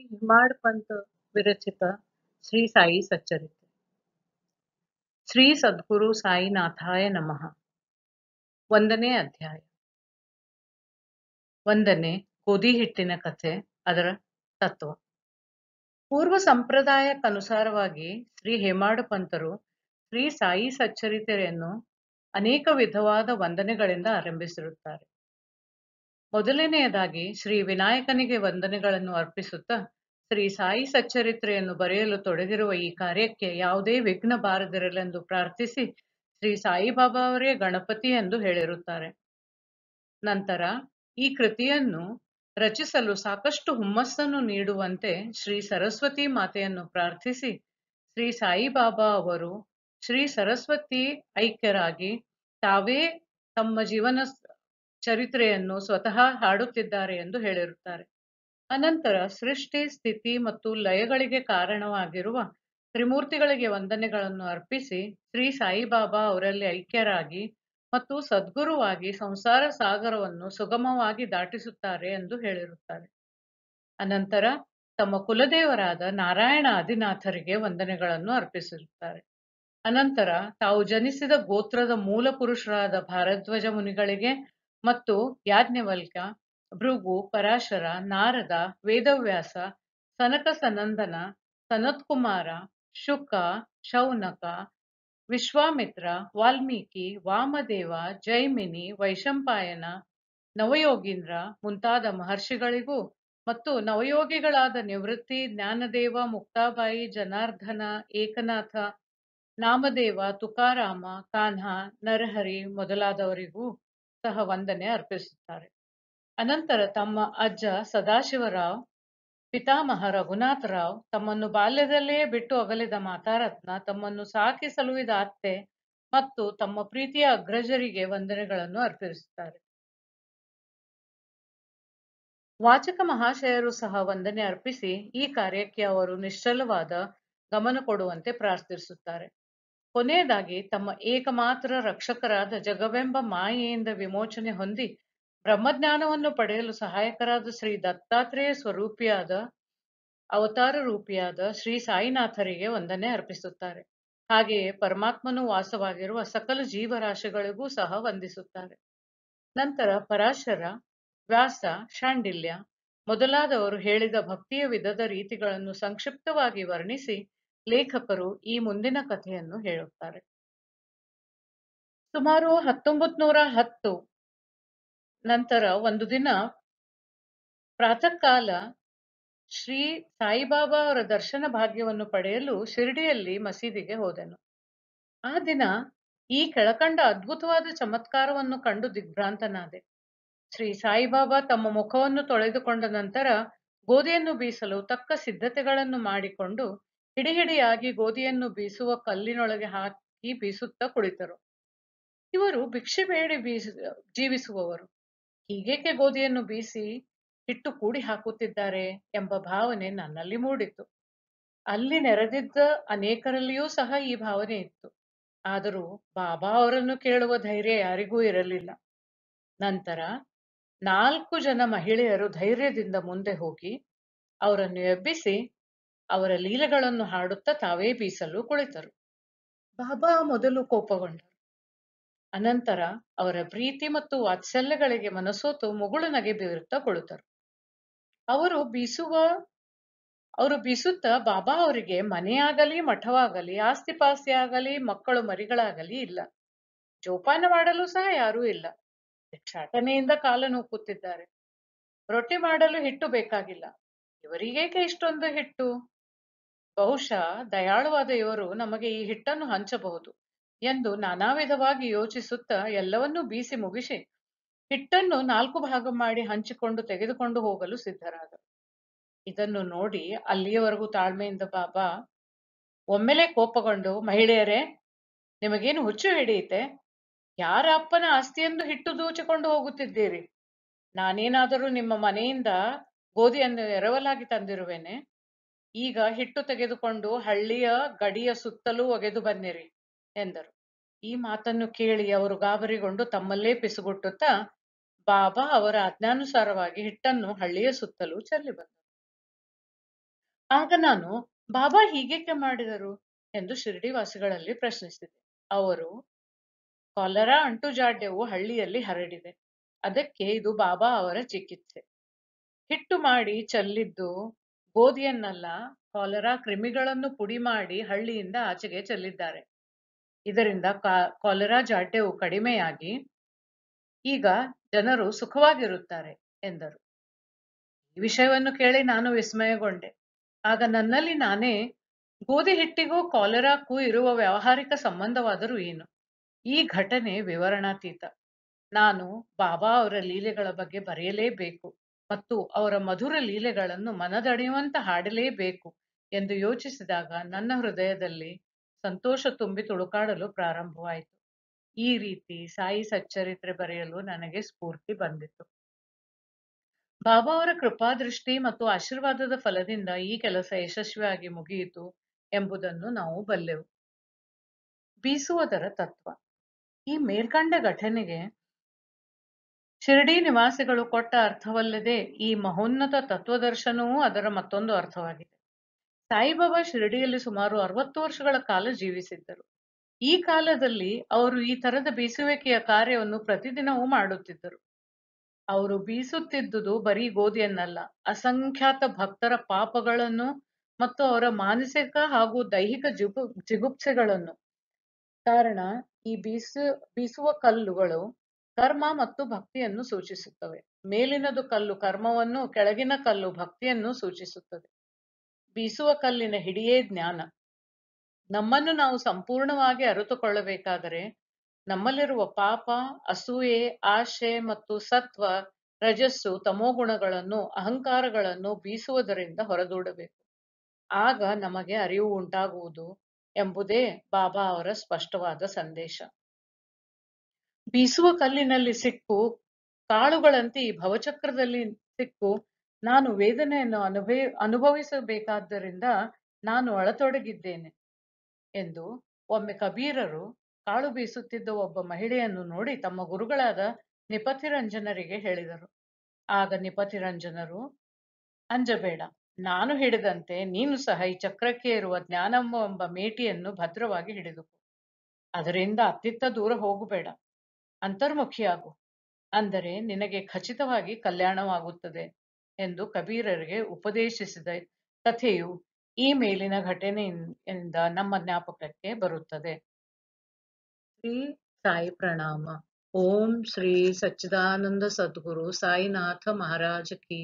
ಶ್ರೀ हिमाड ಪಂತ್ ವಿರಚಿತ ಶ್ರೀ ಸಾಯಿ ಶ್ರೀ ಸದ್ಗುರು ಸಾಯಿನಾಥಾಯ ನಮಃ ಒಂದನೇ ಅಧ್ಯಾಯ ಒಂದನೇ ಗೋಧಿ ಹಿಟ್ಟಿನ ಕಥೆ ಅದರ ತತ್ವ ಪೂರ್ವ ಸಂಪ್ರದಾಯಕ್ಕನುಸಾರವಾಗಿ ಶ್ರೀ ಹೇಮಾಡು ಪಂತರು ಶ್ರೀ ಸಾಯಿ ಸಚ್ಚರಿತೆಯನ್ನು ಅನೇಕ ವಿಧವಾದ ವಂದನೆಗಳಿಂದ ಆರಂಭಿಸಿರುತ್ತಾರೆ ಮೊದಲನೆಯದಾಗಿ ಶ್ರೀ ವಿನಾಯಕನಿಗೆ ವಂದನೆಗಳನ್ನು ಅರ್ಪಿಸುತ್ತಾ ಶ್ರೀ ಸಾಯಿ ಸಚ್ಚರಿತ್ರೆಯನ್ನು ಬರೆಯಲು ತೊಡಗಿರುವ ಈ ಕಾರ್ಯಕ್ಕೆ ಯಾವುದೇ ವಿಘ್ನ ಬಾರದಿರಲೆಂದು ಪ್ರಾರ್ಥಿಸಿ ಶ್ರೀ ಸಾಯಿಬಾಬಾ ಅವರೇ ಗಣಪತಿ ಎಂದು ಹೇಳಿರುತ್ತಾರೆ ನಂತರ ಈ ಕೃತಿಯನ್ನು ರಚಿಸಲು ಸಾಕಷ್ಟು ಹುಮ್ಮಸ್ಸನ್ನು ನೀಡುವಂತೆ ಶ್ರೀ ಸರಸ್ವತಿ ಮಾತೆಯನ್ನು ಪ್ರಾರ್ಥಿಸಿ ಶ್ರೀ ಸಾಯಿಬಾಬಾ ಅವರು ಶ್ರೀ ಸರಸ್ವತಿ ಐಕ್ಯರಾಗಿ ತಾವೇ ತಮ್ಮ ಜೀವನ ಚರಿತ್ರೆಯನ್ನು ಸ್ವತಃ ಹಾಡುತ್ತಿದ್ದಾರೆ ಎಂದು ಹೇಳಿರುತ್ತಾರೆ ಅನಂತರ ಸೃಷ್ಟಿ ಸ್ಥಿತಿ ಮತ್ತು ಲಯಗಳಿಗೆ ಕಾರಣವಾಗಿರುವ ತ್ರಿಮೂರ್ತಿಗಳಿಗೆ ವಂದನೆಗಳನ್ನು ಅರ್ಪಿಸಿ ಶ್ರೀ ಸಾಯಿಬಾಬಾ ಅವರಲ್ಲಿ ಐಕ್ಯರಾಗಿ ಮತ್ತು ಸದ್ಗುರುವಾಗಿ ಸಂಸಾರ ಸಾಗರವನ್ನು ಸುಗಮವಾಗಿ ದಾಟಿಸುತ್ತಾರೆ ಎಂದು ಹೇಳಿರುತ್ತಾರೆ ಅನಂತರ ತಮ್ಮ ಕುಲದೇವರಾದ ನಾರಾಯಣ ಆದಿನಾಥರಿಗೆ ವಂದನೆಗಳನ್ನು ಅರ್ಪಿಸಿರುತ್ತಾರೆ ಅನಂತರ ತಾವು ಜನಿಸಿದ ಗೋತ್ರದ ಮೂಲ ಪುರುಷರಾದ ಭಾರದ್ವಜ ಮುನಿಗಳಿಗೆ ಮತ್ತು ಯಾಜ್ಞವಲ್ಕ ಭೃಗು ಪರಾಶರ ನಾರದ ವೇದವ್ಯಾಸ ಸನಕ ಸನಂದನ ಸನತ್ಕುಮಾರ ಶುಕ ಶೌನಕ ವಿಶ್ವಾಮಿತ್ರ ವಾಲ್ಮೀಕಿ ವಾಮದೇವ ಜೈಮಿನಿ ವೈಶಂಪಾಯನ ನವಯೋಗೀಂದ್ರ ಮುಂತಾದ ಮಹರ್ಷಿಗಳಿಗೂ ಮತ್ತು ನವಯೋಗಿಗಳಾದ ನಿವೃತ್ತಿ ಜ್ಞಾನದೇವ ಮುಕ್ತಾಬಾಯಿ ಜನಾರ್ದನ ಏಕನಾಥ ನಾಮದೇವ ತುಕಾರಾಮ ಕಾನ್ಹ ನರಹರಿ ಮೊದಲಾದವರಿಗೂ ಸಹ ವಂದನೆ ಅರ್ಪಿಸುತ್ತಾರೆ ಅನಂತರ ತಮ್ಮ ಅಜ್ಜ ಸದಾಶಿವರಾವ್ ಪಿತಾಮಹ ರಘುನಾಥರಾವ್ ತಮ್ಮನ್ನು ಬಾಲ್ಯದಲ್ಲೇ ಬಿಟ್ಟು ಅಗಲಿದ ಮಾತಾರತ್ನ ತಮ್ಮನ್ನು ಸಾಕಿ ಸಲುವಿದ ಅತ್ತೆ ಮತ್ತು ತಮ್ಮ ಪ್ರೀತಿಯ ಅಗ್ರಜರಿಗೆ ವಂದನೆಗಳನ್ನು ಅರ್ಪಿಸುತ್ತಾರೆ ವಾಚಕ ಮಹಾಶಯರು ಸಹ ವಂದನೆ ಅರ್ಪಿಸಿ ಈ ಕಾರ್ಯಕ್ಕೆ ಅವರು ನಿಶ್ಚಲವಾದ ಗಮನ ಕೊಡುವಂತೆ ಪ್ರಾರ್ಥಿಸುತ್ತಾರೆ ಕೊನೆಯದಾಗಿ ತಮ್ಮ ಏಕಮಾತ್ರ ರಕ್ಷಕರಾದ ಜಗವೆಂಬ ಮಾಯೆಯಿಂದ ವಿಮೋಚನೆ ಹೊಂದಿ ಬ್ರಹ್ಮಜ್ಞಾನವನ್ನು ಪಡೆಯಲು ಸಹಾಯಕರಾದ ಶ್ರೀ ದತ್ತಾತ್ರೇಯ ಸ್ವರೂಪಿಯಾದ ಅವತಾರ ರೂಪಿಯಾದ ಶ್ರೀ ಸಾಯಿನಾಥರಿಗೆ ವಂದನೆ ಅರ್ಪಿಸುತ್ತಾರೆ ಹಾಗೆಯೇ ಪರಮಾತ್ಮನು ವಾಸವಾಗಿರುವ ಸಕಲ ಜೀವರಾಶಿಗಳಿಗೂ ಸಹ ವಂದಿಸುತ್ತಾರೆ ನಂತರ ಪರಾಶರ ವ್ಯಾಸ ಶಾಂಡಿಲ್ಯ ಮೊದಲಾದವರು ಹೇಳಿದ ಭಕ್ತಿಯ ವಿಧದ ರೀತಿಗಳನ್ನು ಸಂಕ್ಷಿಪ್ತವಾಗಿ ವರ್ಣಿಸಿ ಲೇಖಕರು ಈ ಮುಂದಿನ ಕಥೆಯನ್ನು ಹೇಳುತ್ತಾರೆ ಸುಮಾರು ಹತ್ತೊಂಬತ್ ನೂರ ಹತ್ತು ನಂತರ ಒಂದು ದಿನ ಪ್ರಾತಃ ಕಾಲ ಶ್ರೀ ಸಾಯಿಬಾಬಾ ಅವರ ದರ್ಶನ ಭಾಗ್ಯವನ್ನು ಪಡೆಯಲು ಶಿರಡಿಯಲ್ಲಿ ಮಸೀದಿಗೆ ಹೋದೆನು ಆ ದಿನ ಈ ಕೆಳಕಂಡ ಅದ್ಭುತವಾದ ಚಮತ್ಕಾರವನ್ನು ಕಂಡು ದಿಗ್ಭ್ರಾಂತನಾದೆ ಶ್ರೀ ಸಾಯಿಬಾಬಾ ತಮ್ಮ ಮುಖವನ್ನು ತೊಳೆದುಕೊಂಡ ನಂತರ ಗೋಧಿಯನ್ನು ಬೀಸಲು ತಕ್ಕ ಸಿದ್ಧತೆಗಳನ್ನು ಮಾಡಿಕೊಂಡು ಹಿಡಿಯಾಗಿ ಗೋಧಿಯನ್ನು ಬೀಸುವ ಕಲ್ಲಿನೊಳಗೆ ಹಾಕಿ ಬೀಸುತ್ತಾ ಕುಳಿತರು ಇವರು ಭಿಕ್ಷೆ ಬೇಡಿ ಬೀಸ ಜೀವಿಸುವವರು ಹೀಗೇಕೆ ಗೋಧಿಯನ್ನು ಬೀಸಿ ಹಿಟ್ಟು ಕೂಡಿ ಹಾಕುತ್ತಿದ್ದಾರೆ ಎಂಬ ಭಾವನೆ ನನ್ನಲ್ಲಿ ಮೂಡಿತು ಅಲ್ಲಿ ನೆರೆದಿದ್ದ ಅನೇಕರಲ್ಲಿಯೂ ಸಹ ಈ ಭಾವನೆ ಇತ್ತು ಆದರೂ ಬಾಬಾ ಅವರನ್ನು ಕೇಳುವ ಧೈರ್ಯ ಯಾರಿಗೂ ಇರಲಿಲ್ಲ ನಂತರ ನಾಲ್ಕು ಜನ ಮಹಿಳೆಯರು ಧೈರ್ಯದಿಂದ ಮುಂದೆ ಹೋಗಿ ಅವರನ್ನು ಎಬ್ಬಿಸಿ ಅವರ ಲೀಲೆಗಳನ್ನು ಹಾಡುತ್ತಾ ತಾವೇ ಬೀಸಲು ಕುಳಿತರು ಬಾಬಾ ಮೊದಲು ಕೋಪಗೊಂಡರು ಅನಂತರ ಅವರ ಪ್ರೀತಿ ಮತ್ತು ವಾತ್ಸಲ್ಯಗಳಿಗೆ ಮನಸೋತು ಮುಗುಳು ನಗೆ ಬೀರುತ್ತಾ ಕುಳಿತರು ಅವರು ಬೀಸುವ ಅವರು ಬೀಸುತ್ತಾ ಬಾಬಾ ಅವರಿಗೆ ಮನೆಯಾಗಲಿ ಮಠವಾಗಲಿ ಪಾಸ್ತಿ ಆಗಲಿ ಮಕ್ಕಳು ಮರಿಗಳಾಗಲಿ ಇಲ್ಲ ಜೋಪಾನ ಮಾಡಲು ಸಹ ಯಾರೂ ಇಲ್ಲ ಭಿಕ್ಷಾಟನೆಯಿಂದ ಕಾಲ ನೂಕುತ್ತಿದ್ದಾರೆ ರೊಟ್ಟಿ ಮಾಡಲು ಹಿಟ್ಟು ಬೇಕಾಗಿಲ್ಲ ಇವರಿಗೇಕೆ ಇಷ್ಟೊಂದು ಹಿಟ್ಟು ಬಹುಶಃ ದಯಾಳುವಾದ ಇವರು ನಮಗೆ ಈ ಹಿಟ್ಟನ್ನು ಹಂಚಬಹುದು ಎಂದು ನಾನಾ ವಿಧವಾಗಿ ಯೋಚಿಸುತ್ತಾ ಎಲ್ಲವನ್ನೂ ಬೀಸಿ ಮುಗಿಸಿ ಹಿಟ್ಟನ್ನು ನಾಲ್ಕು ಭಾಗ ಮಾಡಿ ಹಂಚಿಕೊಂಡು ತೆಗೆದುಕೊಂಡು ಹೋಗಲು ಸಿದ್ಧರಾದ ಇದನ್ನು ನೋಡಿ ಅಲ್ಲಿಯವರೆಗೂ ತಾಳ್ಮೆಯಿಂದ ಬಾಬಾ ಒಮ್ಮೆಲೆ ಕೋಪಗೊಂಡು ಮಹಿಳೆಯರೇ ನಿಮಗೇನು ಹುಚ್ಚು ಹಿಡಿಯುತ್ತೆ ಯಾರ ಅಪ್ಪನ ಆಸ್ತಿಯೆಂದು ಹಿಟ್ಟು ದೂಚಿಕೊಂಡು ಹೋಗುತ್ತಿದ್ದೀರಿ ನಾನೇನಾದರೂ ನಿಮ್ಮ ಮನೆಯಿಂದ ಗೋಧಿಯನ್ನು ಎರವಲಾಗಿ ತಂದಿರುವೆನೆ ಈಗ ಹಿಟ್ಟು ತೆಗೆದುಕೊಂಡು ಹಳ್ಳಿಯ ಗಡಿಯ ಸುತ್ತಲೂ ಒಗೆದು ಬನ್ನಿರಿ ಎಂದರು ಈ ಮಾತನ್ನು ಕೇಳಿ ಅವರು ಗಾಬರಿಗೊಂಡು ತಮ್ಮಲ್ಲೇ ಪಿಸುಗುಟ್ಟುತ್ತಾ ಬಾಬಾ ಅವರ ಆಜ್ಞಾನುಸಾರವಾಗಿ ಹಿಟ್ಟನ್ನು ಹಳ್ಳಿಯ ಸುತ್ತಲೂ ಚೆಲ್ಲಿ ಬಂದರು ಆಗ ನಾನು ಬಾಬಾ ಹೀಗೇಕೆ ಮಾಡಿದರು ಎಂದು ವಾಸಿಗಳಲ್ಲಿ ಪ್ರಶ್ನಿಸಿದೆ ಅವರು ಅಂಟು ಜಾಡ್ಯವು ಹಳ್ಳಿಯಲ್ಲಿ ಹರಡಿದೆ ಅದಕ್ಕೆ ಇದು ಬಾಬಾ ಅವರ ಚಿಕಿತ್ಸೆ ಹಿಟ್ಟು ಮಾಡಿ ಚೆಲ್ಲಿದ್ದು ಗೋಧಿಯನ್ನಲ್ಲ ಕಾಲರಾ ಕ್ರಿಮಿಗಳನ್ನು ಪುಡಿ ಮಾಡಿ ಹಳ್ಳಿಯಿಂದ ಆಚೆಗೆ ಚೆಲ್ಲಿದ್ದಾರೆ ಇದರಿಂದ ಕಾಲರಾ ಜಾಡ್ಯವು ಕಡಿಮೆಯಾಗಿ ಈಗ ಜನರು ಸುಖವಾಗಿರುತ್ತಾರೆ ಎಂದರು ಈ ವಿಷಯವನ್ನು ಕೇಳಿ ನಾನು ವಿಸ್ಮಯಗೊಂಡೆ ಆಗ ನನ್ನಲ್ಲಿ ನಾನೇ ಗೋಧಿ ಹಿಟ್ಟಿಗೂ ಕಾಲರಾಕ್ಕೂ ಇರುವ ವ್ಯಾವಹಾರಿಕ ಸಂಬಂಧವಾದರೂ ಏನು ಈ ಘಟನೆ ವಿವರಣಾತೀತ ನಾನು ಬಾಬಾ ಅವರ ಲೀಲೆಗಳ ಬಗ್ಗೆ ಬರೆಯಲೇಬೇಕು ಮತ್ತು ಅವರ ಮಧುರ ಲೀಲೆಗಳನ್ನು ಮನದಣಿಯುವಂತ ಹಾಡಲೇಬೇಕು ಎಂದು ಯೋಚಿಸಿದಾಗ ನನ್ನ ಹೃದಯದಲ್ಲಿ ಸಂತೋಷ ತುಂಬಿ ತುಳುಕಾಡಲು ಪ್ರಾರಂಭವಾಯಿತು ಈ ರೀತಿ ಸಾಯಿ ಸಚ್ಚರಿತ್ರೆ ಬರೆಯಲು ನನಗೆ ಸ್ಫೂರ್ತಿ ಬಂದಿತು ಬಾಬಾ ಅವರ ಕೃಪಾದೃಷ್ಟಿ ಮತ್ತು ಆಶೀರ್ವಾದದ ಫಲದಿಂದ ಈ ಕೆಲಸ ಯಶಸ್ವಿಯಾಗಿ ಮುಗಿಯಿತು ಎಂಬುದನ್ನು ನಾವು ಬಲ್ಲೆವು ಬೀಸುವುದರ ತತ್ವ ಈ ಮೇಲ್ಕಂಡ ಘಟನೆಗೆ ಶಿರಡಿ ನಿವಾಸಿಗಳು ಕೊಟ್ಟ ಅರ್ಥವಲ್ಲದೆ ಈ ಮಹೋನ್ನತ ತತ್ವದರ್ಶನವೂ ಅದರ ಮತ್ತೊಂದು ಅರ್ಥವಾಗಿದೆ ಸಾಯಿಬಾಬಾ ಶಿರಡಿಯಲ್ಲಿ ಸುಮಾರು ಅರವತ್ತು ವರ್ಷಗಳ ಕಾಲ ಜೀವಿಸಿದ್ದರು ಈ ಕಾಲದಲ್ಲಿ ಅವರು ಈ ತರದ ಬೀಸುವಿಕೆಯ ಕಾರ್ಯವನ್ನು ಪ್ರತಿದಿನವೂ ಮಾಡುತ್ತಿದ್ದರು ಅವರು ಬೀಸುತ್ತಿದ್ದುದು ಬರೀ ಗೋಧಿಯನ್ನಲ್ಲ ಅಸಂಖ್ಯಾತ ಭಕ್ತರ ಪಾಪಗಳನ್ನು ಮತ್ತು ಅವರ ಮಾನಸಿಕ ಹಾಗೂ ದೈಹಿಕ ಜಿಗು ಜಿಗುಪ್ಸೆಗಳನ್ನು ಕಾರಣ ಈ ಬೀಸು ಬೀಸುವ ಕಲ್ಲುಗಳು ಕರ್ಮ ಮತ್ತು ಭಕ್ತಿಯನ್ನು ಸೂಚಿಸುತ್ತವೆ ಮೇಲಿನದು ಕಲ್ಲು ಕರ್ಮವನ್ನು ಕೆಳಗಿನ ಕಲ್ಲು ಭಕ್ತಿಯನ್ನು ಸೂಚಿಸುತ್ತದೆ ಬೀಸುವ ಕಲ್ಲಿನ ಹಿಡಿಯೇ ಜ್ಞಾನ ನಮ್ಮನ್ನು ನಾವು ಸಂಪೂರ್ಣವಾಗಿ ಅರಿತುಕೊಳ್ಳಬೇಕಾದರೆ ನಮ್ಮಲ್ಲಿರುವ ಪಾಪ ಅಸೂಯೆ ಆಶೆ ಮತ್ತು ಸತ್ವ ರಜಸ್ಸು ತಮೋಗುಣಗಳನ್ನು ಅಹಂಕಾರಗಳನ್ನು ಬೀಸುವುದರಿಂದ ಹೊರದೂಡಬೇಕು ಆಗ ನಮಗೆ ಅರಿವು ಉಂಟಾಗುವುದು ಎಂಬುದೇ ಬಾಬಾ ಅವರ ಸ್ಪಷ್ಟವಾದ ಸಂದೇಶ ಬೀಸುವ ಕಲ್ಲಿನಲ್ಲಿ ಸಿಕ್ಕು ಕಾಳುಗಳಂತೆ ಈ ಭವಚಕ್ರದಲ್ಲಿ ಸಿಕ್ಕು ನಾನು ವೇದನೆಯನ್ನು ಅನುಭವ ಅನುಭವಿಸಬೇಕಾದ್ದರಿಂದ ನಾನು ಅಳತೊಡಗಿದ್ದೇನೆ ಎಂದು ಒಮ್ಮೆ ಕಬೀರರು ಕಾಳು ಬೀಸುತ್ತಿದ್ದ ಒಬ್ಬ ಮಹಿಳೆಯನ್ನು ನೋಡಿ ತಮ್ಮ ಗುರುಗಳಾದ ನಿಪತಿರಂಜನರಿಗೆ ಹೇಳಿದರು ಆಗ ನಿಪತಿರಂಜನರು ಅಂಜಬೇಡ ನಾನು ಹಿಡಿದಂತೆ ನೀನು ಸಹ ಈ ಚಕ್ರಕ್ಕೆ ಇರುವ ಜ್ಞಾನಮ್ಮ ಎಂಬ ಮೇಟಿಯನ್ನು ಭದ್ರವಾಗಿ ಹಿಡಿದುಕೋ ಅದರಿಂದ ಅತ್ತಿತ್ತ ದೂರ ಹೋಗಬೇಡ ಅಂತರ್ಮುಖಿಯಾಗು ಅಂದರೆ ನಿನಗೆ ಖಚಿತವಾಗಿ ಕಲ್ಯಾಣವಾಗುತ್ತದೆ ಎಂದು ಕಬೀರರಿಗೆ ಉಪದೇಶಿಸಿದ ಕಥೆಯು ಈ ಮೇಲಿನ ಘಟನೆಯಿಂದ ನಮ್ಮ ಜ್ಞಾಪಕಕ್ಕೆ ಬರುತ್ತದೆ ಶ್ರೀ ಸಾಯಿ ಪ್ರಣಾಮ ಓಂ ಶ್ರೀ ಸಚ್ಚಿದಾನಂದ ಸದ್ಗುರು ಸಾಯಿನಾಥ ಮಹಾರಾಜ ಕಿ